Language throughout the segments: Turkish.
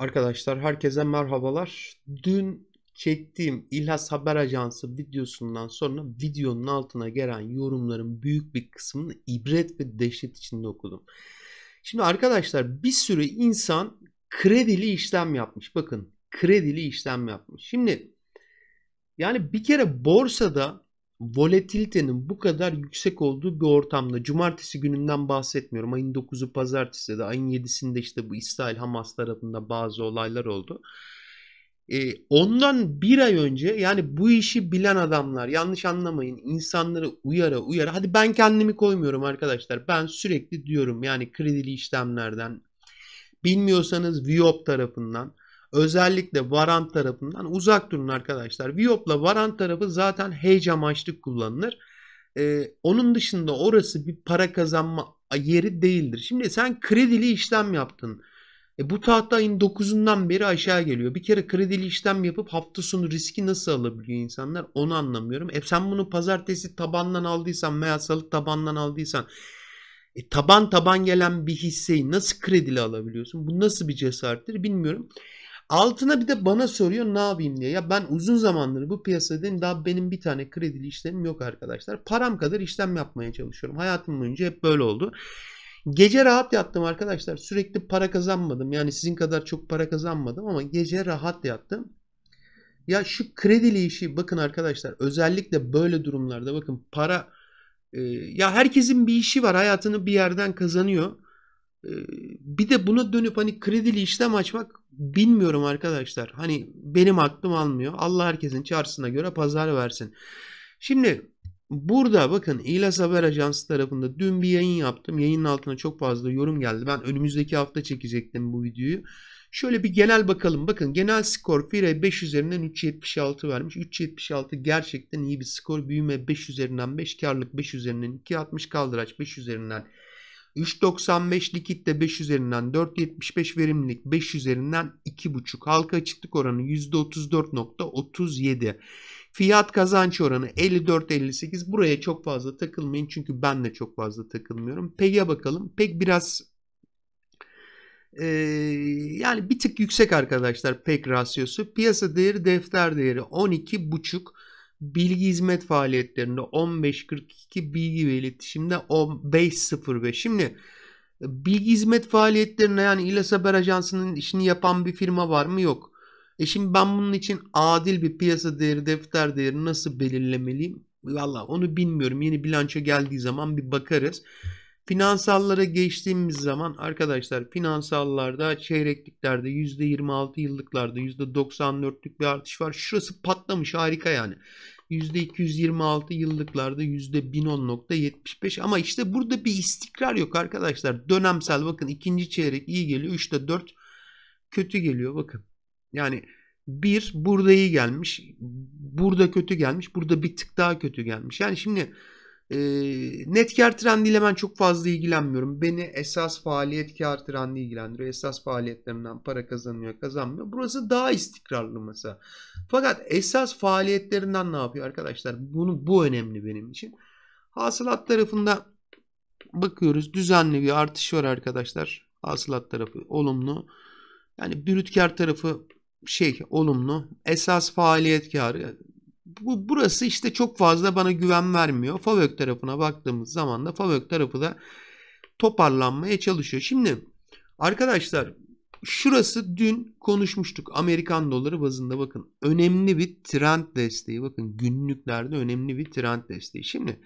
Arkadaşlar herkese merhabalar. Dün çektiğim İlhas Haber Ajansı videosundan sonra videonun altına gelen yorumların büyük bir kısmını ibret ve dehşet içinde okudum. Şimdi arkadaşlar bir sürü insan kredili işlem yapmış. Bakın kredili işlem yapmış. Şimdi yani bir kere borsada volatilitenin bu kadar yüksek olduğu bir ortamda cumartesi gününden bahsetmiyorum. Ayın 9'u pazartesi de ayın 7'sinde işte bu İsrail Hamas tarafında bazı olaylar oldu. E, ondan bir ay önce yani bu işi bilen adamlar yanlış anlamayın insanları uyara uyara hadi ben kendimi koymuyorum arkadaşlar ben sürekli diyorum yani kredili işlemlerden bilmiyorsanız Viop tarafından Özellikle Varant tarafından uzak durun arkadaşlar. Viop'la Varant tarafı zaten hedge amaçlı kullanılır. Ee, onun dışında orası bir para kazanma yeri değildir. Şimdi sen kredili işlem yaptın. E bu tahta ayın 9'undan beri aşağı geliyor. Bir kere kredili işlem yapıp hafta sonu riski nasıl alabiliyor insanlar onu anlamıyorum. E sen bunu pazartesi tabandan aldıysan veya salı tabandan aldıysan e taban taban gelen bir hisseyi nasıl kredili alabiliyorsun? Bu nasıl bir cesarettir bilmiyorum. Altına bir de bana soruyor ne yapayım diye. Ya ben uzun zamandır bu piyasadayım. Daha benim bir tane kredili işlemim yok arkadaşlar. Param kadar işlem yapmaya çalışıyorum. Hayatım boyunca hep böyle oldu. Gece rahat yattım arkadaşlar. Sürekli para kazanmadım. Yani sizin kadar çok para kazanmadım ama gece rahat yattım. Ya şu kredili işi bakın arkadaşlar özellikle böyle durumlarda bakın para e, ya herkesin bir işi var hayatını bir yerden kazanıyor. Ee, bir de buna dönüp hani kredili işlem açmak bilmiyorum arkadaşlar. Hani benim aklım almıyor. Allah herkesin çarşısına göre pazar versin. Şimdi burada bakın İlas Haber Ajansı tarafında dün bir yayın yaptım. Yayının altına çok fazla yorum geldi. Ben önümüzdeki hafta çekecektim bu videoyu. Şöyle bir genel bakalım. Bakın genel skor FIRE 5 üzerinden 3.76 vermiş. 3.76 gerçekten iyi bir skor. Büyüme 5 üzerinden 5. Karlık 5 üzerinden 2.60. Kaldıraç 5 üzerinden 3.95 likitte 5 üzerinden 4.75 verimlilik 5 üzerinden 2.5 halka açıklık oranı %34.37 fiyat kazanç oranı 54-58 buraya çok fazla takılmayın çünkü ben de çok fazla takılmıyorum PEG'e bakalım PEG biraz ee, yani bir tık yüksek arkadaşlar PEG rasyosu piyasa değeri defter değeri 12.5 Bilgi hizmet faaliyetlerinde 15.42 bilgi ve iletişimde 15.05. Şimdi bilgi hizmet faaliyetlerine yani İLAS Haber Ajansı'nın işini yapan bir firma var mı? Yok. E şimdi ben bunun için adil bir piyasa değeri, defter değeri nasıl belirlemeliyim? Valla onu bilmiyorum. Yeni bilanço geldiği zaman bir bakarız. Finansallara geçtiğimiz zaman arkadaşlar finansallarda çeyrekliklerde %26 yıllıklarda %94'lük bir artış var. Şurası patlamış harika yani. %226 yıllıklarda %1010.75 ama işte burada bir istikrar yok arkadaşlar. Dönemsel bakın ikinci çeyrek iyi geliyor. üçte dört kötü geliyor bakın. Yani bir burada iyi gelmiş. Burada kötü gelmiş. Burada bir tık daha kötü gelmiş. Yani şimdi e, net kar trendiyle ben çok fazla ilgilenmiyorum. Beni esas faaliyet kar trendi ilgilendiriyor. Esas faaliyetlerinden para kazanıyor, kazanmıyor. Burası daha istikrarlı mesela. Fakat esas faaliyetlerinden ne yapıyor arkadaşlar? Bunu bu önemli benim için. Hasılat tarafında bakıyoruz. Düzenli bir artış var arkadaşlar. Hasılat tarafı olumlu. Yani brüt kar tarafı şey olumlu. Esas faaliyet karı bu, burası işte çok fazla bana güven vermiyor. Favök tarafına baktığımız zaman da Favök tarafı da toparlanmaya çalışıyor. Şimdi arkadaşlar şurası dün konuşmuştuk. Amerikan doları bazında bakın önemli bir trend desteği. Bakın günlüklerde önemli bir trend desteği. Şimdi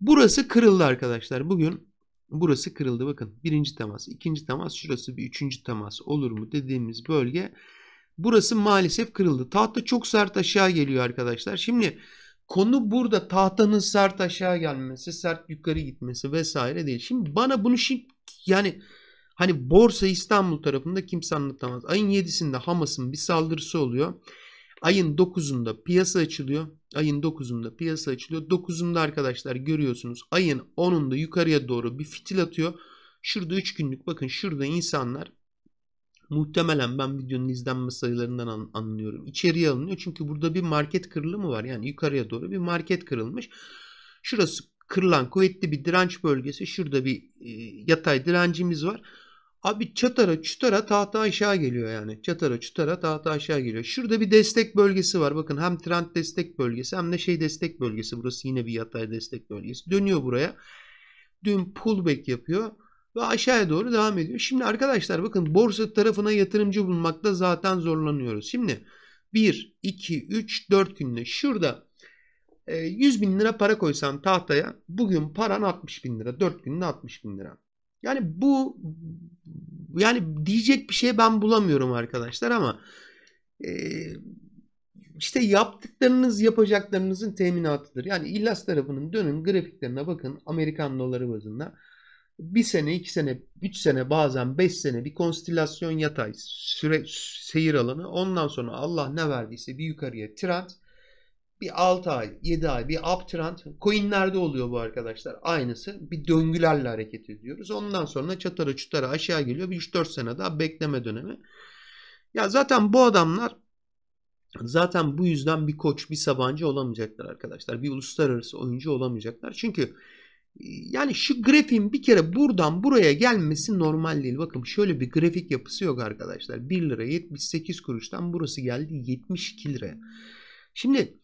burası kırıldı arkadaşlar. Bugün burası kırıldı. Bakın birinci temas, ikinci temas, şurası bir üçüncü temas olur mu dediğimiz bölge Burası maalesef kırıldı. Tahta çok sert aşağı geliyor arkadaşlar. Şimdi konu burada tahtanın sert aşağı gelmesi, sert yukarı gitmesi vesaire değil. Şimdi bana bunu şimdi yani hani Borsa İstanbul tarafında kimse anlatamaz. Ayın 7'sinde Hamas'ın bir saldırısı oluyor. Ayın 9'unda piyasa açılıyor. Ayın 9'unda piyasa açılıyor. 9'unda arkadaşlar görüyorsunuz ayın 10'unda yukarıya doğru bir fitil atıyor. Şurada 3 günlük bakın şurada insanlar Muhtemelen ben videonun izlenme sayılarından an, anlıyorum. İçeriye alınıyor çünkü burada bir market kırılımı var. Yani yukarıya doğru bir market kırılmış. Şurası kırılan kuvvetli bir direnç bölgesi. Şurada bir e, yatay direncimiz var. Abi çatara çutara tahta aşağı geliyor yani. Çatara çutara tahta aşağı geliyor. Şurada bir destek bölgesi var. Bakın hem trend destek bölgesi hem de şey destek bölgesi. Burası yine bir yatay destek bölgesi. Dönüyor buraya. Dün pullback yapıyor ve aşağıya doğru devam ediyor. Şimdi arkadaşlar bakın borsa tarafına yatırımcı bulmakta zaten zorlanıyoruz. Şimdi 1, 2, 3, 4 günde şurada 100 e, bin lira para koysan tahtaya bugün paran 60 bin lira. 4 günde 60 bin lira. Yani bu yani diyecek bir şey ben bulamıyorum arkadaşlar ama e, işte yaptıklarınız yapacaklarınızın teminatıdır. Yani İllas tarafının dönün grafiklerine bakın Amerikan doları bazında bir sene, iki sene, üç sene bazen beş sene bir konstilasyon yatay süre, seyir alanı. Ondan sonra Allah ne verdiyse bir yukarıya trend. Bir 6 ay, 7 ay bir uptrend. Coinlerde oluyor bu arkadaşlar. Aynısı. Bir döngülerle hareket ediyoruz. Ondan sonra çatara çutara aşağı geliyor. Bir 3-4 sene daha bekleme dönemi. Ya zaten bu adamlar zaten bu yüzden bir koç, bir sabancı olamayacaklar arkadaşlar. Bir uluslararası oyuncu olamayacaklar. Çünkü yani şu grafiğin bir kere buradan buraya gelmesi normal değil. Bakın şöyle bir grafik yapısı yok arkadaşlar. 1 lira 78 kuruştan burası geldi 72 liraya. Şimdi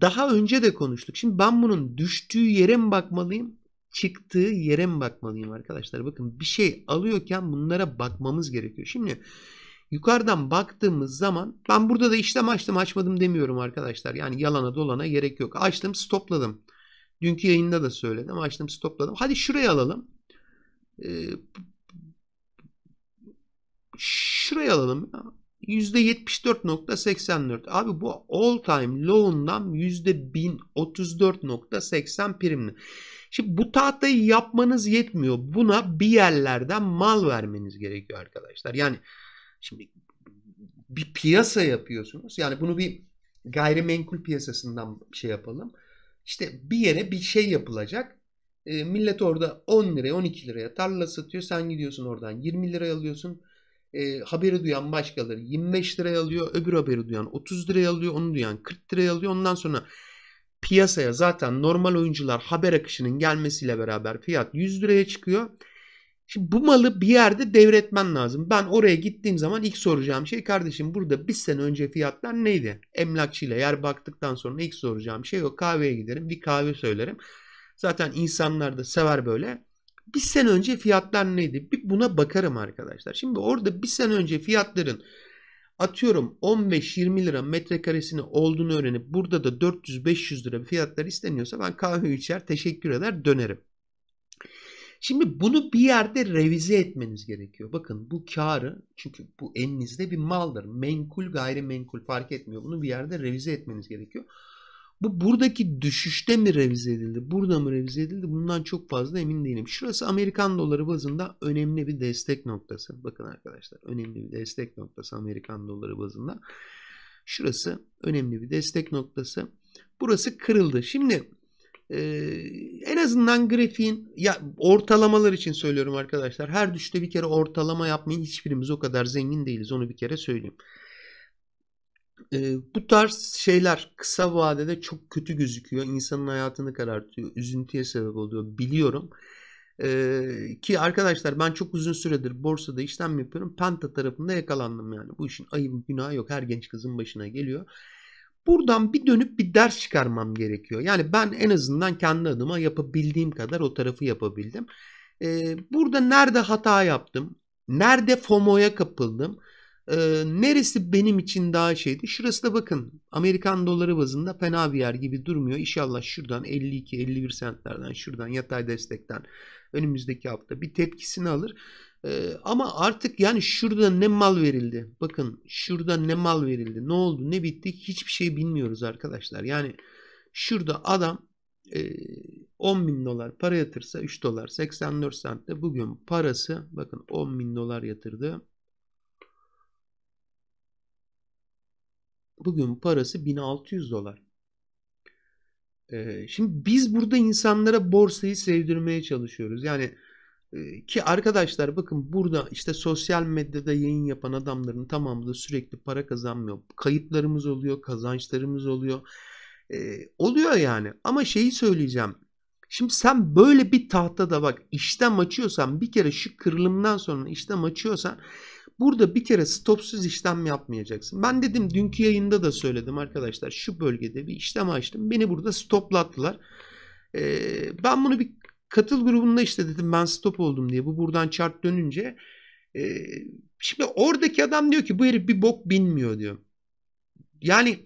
daha önce de konuştuk. Şimdi ben bunun düştüğü yere mi bakmalıyım? Çıktığı yere mi bakmalıyım arkadaşlar? Bakın bir şey alıyorken bunlara bakmamız gerekiyor. Şimdi yukarıdan baktığımız zaman ben burada da işlem açtım açmadım demiyorum arkadaşlar. Yani yalana dolana gerek yok. Açtım stopladım. Dünkü yayında da söyledim. Açtım stopladım. Hadi şuraya alalım. Ee, şuraya alalım. %74.84. Abi bu all time low'undan %1034.80 primli. Şimdi bu tahtayı yapmanız yetmiyor. Buna bir yerlerden mal vermeniz gerekiyor arkadaşlar. Yani şimdi bir piyasa yapıyorsunuz. Yani bunu bir gayrimenkul piyasasından şey yapalım. İşte bir yere bir şey yapılacak. E, millet orada 10 liraya 12 liraya tarla satıyor. Sen gidiyorsun oradan 20 liraya alıyorsun. E, haberi duyan başkaları 25 liraya alıyor. Öbür haberi duyan 30 liraya alıyor. Onu duyan 40 liraya alıyor. Ondan sonra piyasaya zaten normal oyuncular haber akışının gelmesiyle beraber fiyat 100 liraya çıkıyor. Şimdi bu malı bir yerde devretmen lazım. Ben oraya gittiğim zaman ilk soracağım şey kardeşim burada bir sene önce fiyatlar neydi? Emlakçıyla yer baktıktan sonra ilk soracağım şey o kahveye giderim bir kahve söylerim. Zaten insanlar da sever böyle. Bir sene önce fiyatlar neydi? Bir buna bakarım arkadaşlar. Şimdi orada bir sene önce fiyatların atıyorum 15-20 lira metrekaresini olduğunu öğrenip burada da 400-500 lira fiyatlar isteniyorsa ben kahve içer teşekkür eder dönerim. Şimdi bunu bir yerde revize etmeniz gerekiyor. Bakın bu karı çünkü bu elinizde bir maldır. Menkul gayrimenkul fark etmiyor. Bunu bir yerde revize etmeniz gerekiyor. Bu buradaki düşüşte mi revize edildi? Burada mı revize edildi? Bundan çok fazla emin değilim. Şurası Amerikan doları bazında önemli bir destek noktası. Bakın arkadaşlar önemli bir destek noktası Amerikan doları bazında. Şurası önemli bir destek noktası. Burası kırıldı. Şimdi en azından grafiğin ya ortalamalar için söylüyorum arkadaşlar. Her düşte bir kere ortalama yapmayın. Hiçbirimiz o kadar zengin değiliz. Onu bir kere söyleyeyim. Ee, bu tarz şeyler kısa vadede çok kötü gözüküyor. İnsanın hayatını karartıyor. Üzüntüye sebep oluyor. Biliyorum. Ee, ki arkadaşlar ben çok uzun süredir borsada işlem yapıyorum. Penta tarafında yakalandım yani. Bu işin ayıbı günahı yok. Her genç kızın başına geliyor. Buradan bir dönüp bir ders çıkarmam gerekiyor. Yani ben en azından kendi adıma yapabildiğim kadar o tarafı yapabildim. Ee, burada nerede hata yaptım? Nerede FOMO'ya kapıldım? Ee, neresi benim için daha şeydi? Şurası da bakın Amerikan doları bazında fena bir yer gibi durmuyor. İnşallah şuradan 52-51 sentlerden şuradan yatay destekten önümüzdeki hafta bir tepkisini alır. Ee, ama artık yani şurada ne mal verildi? Bakın şurada ne mal verildi? Ne oldu? Ne bitti? Hiçbir şey bilmiyoruz arkadaşlar. Yani şurada adam e, 10 bin dolar para yatırsa 3 dolar 84 sentte bugün parası bakın 10 bin dolar yatırdı. Bugün parası 1600 dolar. Ee, şimdi biz burada insanlara borsayı sevdirmeye çalışıyoruz. Yani ki arkadaşlar bakın burada işte sosyal medyada yayın yapan adamların tamamı da sürekli para kazanmıyor. Kayıplarımız oluyor, kazançlarımız oluyor. E, oluyor yani ama şeyi söyleyeceğim. Şimdi sen böyle bir tahtada bak işlem açıyorsan bir kere şu kırılımdan sonra işlem açıyorsan burada bir kere stopsuz işlem yapmayacaksın. Ben dedim dünkü yayında da söyledim arkadaşlar şu bölgede bir işlem açtım. Beni burada stoplattılar. Ee, ben bunu bir Katıl grubunda işte dedim ben stop oldum diye. Bu buradan chart dönünce. E, şimdi oradaki adam diyor ki bu herif bir bok binmiyor diyor. Yani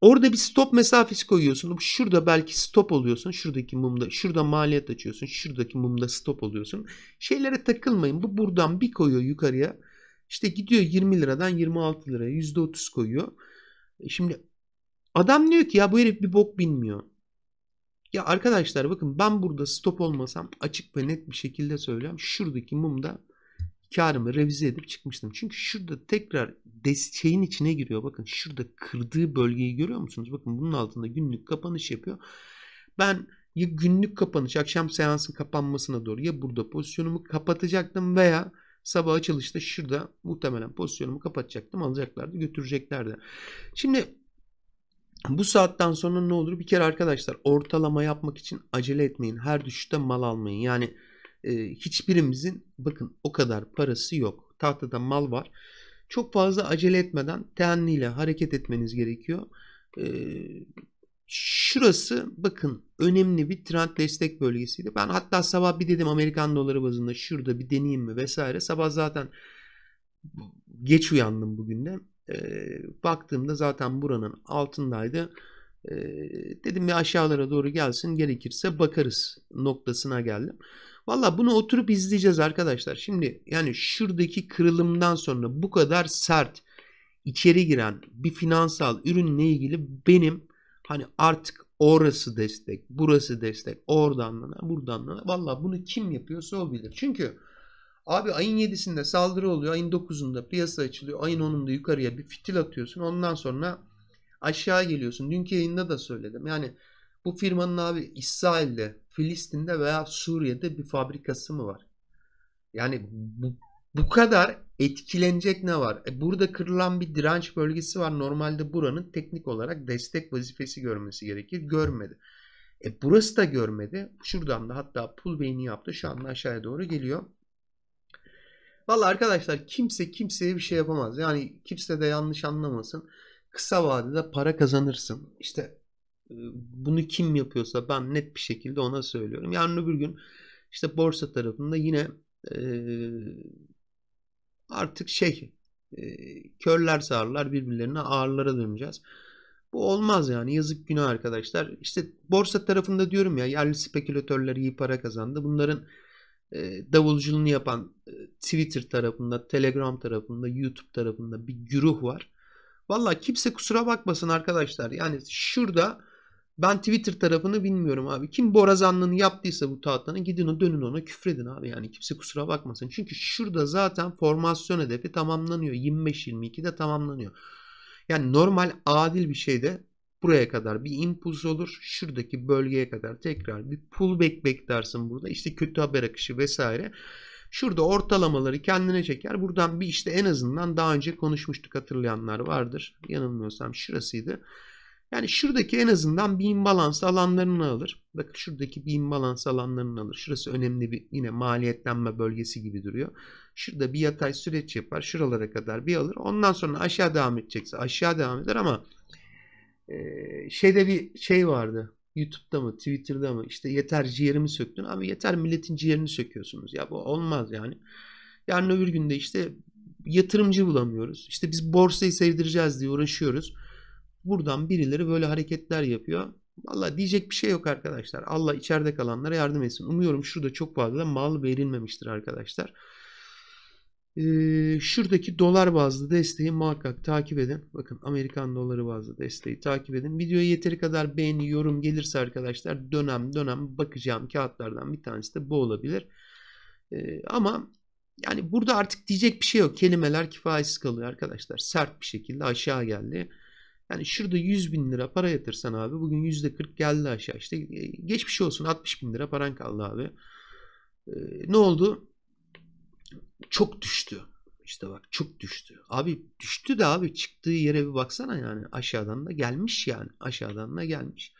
orada bir stop mesafesi koyuyorsun. Şurada belki stop oluyorsun. Şuradaki mumda, şurada maliyet açıyorsun. Şuradaki mumda stop oluyorsun. Şeylere takılmayın. Bu buradan bir koyuyor yukarıya. İşte gidiyor 20 liradan 26 liraya %30 koyuyor. E, şimdi adam diyor ki ya bu herif bir bok bilmiyor. Ya arkadaşlar bakın ben burada stop olmasam açık ve net bir şekilde söylüyorum. Şuradaki mumda karımı revize edip çıkmıştım. Çünkü şurada tekrar şeyin içine giriyor. Bakın şurada kırdığı bölgeyi görüyor musunuz? Bakın bunun altında günlük kapanış yapıyor. Ben ya günlük kapanış akşam seansın kapanmasına doğru ya burada pozisyonumu kapatacaktım veya sabah açılışta şurada muhtemelen pozisyonumu kapatacaktım alacaklardı götüreceklerdi. Şimdi bu saatten sonra ne olur? Bir kere arkadaşlar ortalama yapmak için acele etmeyin. Her düşüşte mal almayın. Yani e, hiçbirimizin bakın o kadar parası yok. Tahtada mal var. Çok fazla acele etmeden teanniyle hareket etmeniz gerekiyor. E, şurası bakın önemli bir trend destek bölgesiydi. Ben hatta sabah bir dedim Amerikan doları bazında şurada bir deneyeyim mi vesaire. Sabah zaten geç uyandım bugün de. E, baktığımda zaten buranın altındaydı. E, dedim bir aşağılara doğru gelsin gerekirse bakarız noktasına geldim. Valla bunu oturup izleyeceğiz arkadaşlar. Şimdi yani şuradaki kırılımdan sonra bu kadar sert içeri giren bir finansal ürünle ilgili benim hani artık orası destek, burası destek, oradan da buradan da valla bunu kim yapıyorsa o bilir. Çünkü Abi ayın 7'sinde saldırı oluyor. Ayın 9'unda piyasa açılıyor. Ayın 10'unda yukarıya bir fitil atıyorsun. Ondan sonra aşağı geliyorsun. Dünkü yayında da söyledim. Yani bu firmanın abi İsrail'de, Filistin'de veya Suriye'de bir fabrikası mı var? Yani bu, bu kadar etkilenecek ne var? E burada kırılan bir direnç bölgesi var. Normalde buranın teknik olarak destek vazifesi görmesi gerekir. Görmedi. E burası da görmedi. Şuradan da hatta pul beyni yaptı. Şu anda aşağıya doğru geliyor. Valla arkadaşlar kimse kimseye bir şey yapamaz. Yani kimse de yanlış anlamasın. Kısa vadede para kazanırsın. İşte e, bunu kim yapıyorsa ben net bir şekilde ona söylüyorum. Yarın öbür gün işte borsa tarafında yine e, artık şey e, körler sağırlar birbirlerine ağırlara döneceğiz. Bu olmaz yani yazık günah arkadaşlar. İşte borsa tarafında diyorum ya yerli spekülatörler iyi para kazandı. Bunların davulculuğunu yapan Twitter tarafında, Telegram tarafında, YouTube tarafında bir güruh var. Valla kimse kusura bakmasın arkadaşlar. Yani şurada ben Twitter tarafını bilmiyorum abi. Kim borazanlığını yaptıysa bu tahtanın gidin o dönün ona küfredin abi. Yani kimse kusura bakmasın. Çünkü şurada zaten formasyon hedefi tamamlanıyor. 25-22'de tamamlanıyor. Yani normal adil bir şeyde Buraya kadar bir impuls olur. Şuradaki bölgeye kadar tekrar bir pullback beklersin burada. İşte kötü haber akışı vesaire. Şurada ortalamaları kendine çeker. Buradan bir işte en azından daha önce konuşmuştuk hatırlayanlar vardır. Yanılmıyorsam şurasıydı. Yani şuradaki en azından bir imbalans alanlarını alır. Bakın şuradaki bir imbalans alanlarını alır. Şurası önemli bir yine maliyetlenme bölgesi gibi duruyor. Şurada bir yatay süreç yapar. Şuralara kadar bir alır. Ondan sonra aşağı devam edecekse aşağı devam eder ama şeyde bir şey vardı. YouTube'da mı Twitter'da mı işte yeter ciğerimi söktün. Abi yeter milletin ciğerini söküyorsunuz. Ya bu olmaz yani. Yarın öbür günde işte yatırımcı bulamıyoruz. İşte biz borsayı sevdireceğiz diye uğraşıyoruz. Buradan birileri böyle hareketler yapıyor. Valla diyecek bir şey yok arkadaşlar. Allah içeride kalanlara yardım etsin. Umuyorum şurada çok fazla mal verilmemiştir arkadaşlar. Ee, şuradaki dolar bazlı desteği muhakkak takip edin. Bakın Amerikan doları bazlı desteği takip edin. Videoya yeteri kadar beğeni, yorum gelirse arkadaşlar dönem dönem bakacağım kağıtlardan bir tanesi de bu olabilir. Ee, ama yani burada artık diyecek bir şey yok. Kelimeler kifayetsiz kalıyor arkadaşlar. Sert bir şekilde aşağı geldi. Yani şurada 100 bin lira para yatırsan abi bugün %40 geldi aşağı. İşte ee, geçmiş olsun 60 bin lira paran kaldı abi. Ee, ne oldu? çok düştü. İşte bak çok düştü. Abi düştü de abi çıktığı yere bir baksana yani aşağıdan da gelmiş yani aşağıdan da gelmiş.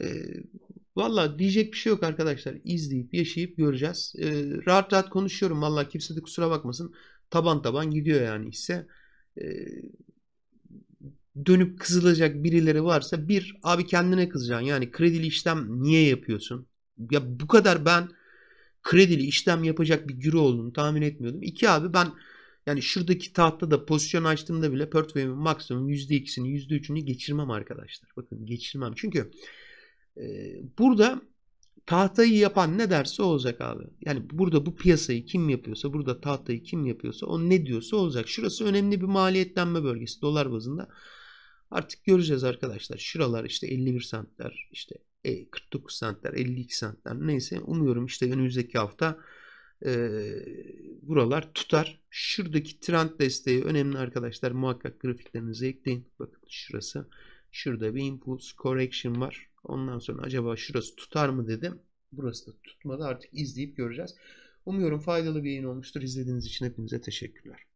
Ee, Valla diyecek bir şey yok arkadaşlar. İzleyip yaşayıp göreceğiz. Ee, rahat rahat konuşuyorum. Valla kimse de kusura bakmasın. Taban taban gidiyor yani ise. Ee, dönüp kızılacak birileri varsa bir abi kendine kızacaksın. Yani kredili işlem niye yapıyorsun? Ya bu kadar ben kredili işlem yapacak bir giro olduğunu tahmin etmiyordum. İki abi ben yani şuradaki tahtta da pozisyon açtığımda bile portföyümün maksimum %2'sini %3'ünü geçirmem arkadaşlar. Bakın geçirmem. Çünkü e, burada tahtayı yapan ne derse olacak abi. Yani burada bu piyasayı kim yapıyorsa burada tahtayı kim yapıyorsa o ne diyorsa olacak. Şurası önemli bir maliyetlenme bölgesi dolar bazında. Artık göreceğiz arkadaşlar. Şuralar işte 51 sentler işte e, 49 sentler, 52 sentler neyse umuyorum işte önümüzdeki hafta e, buralar tutar. Şuradaki trend desteği önemli arkadaşlar. Muhakkak grafiklerinizi ekleyin. Bakın şurası. Şurada bir impulse correction var. Ondan sonra acaba şurası tutar mı dedim. Burası da tutmadı. Artık izleyip göreceğiz. Umuyorum faydalı bir yayın olmuştur. İzlediğiniz için hepinize teşekkürler.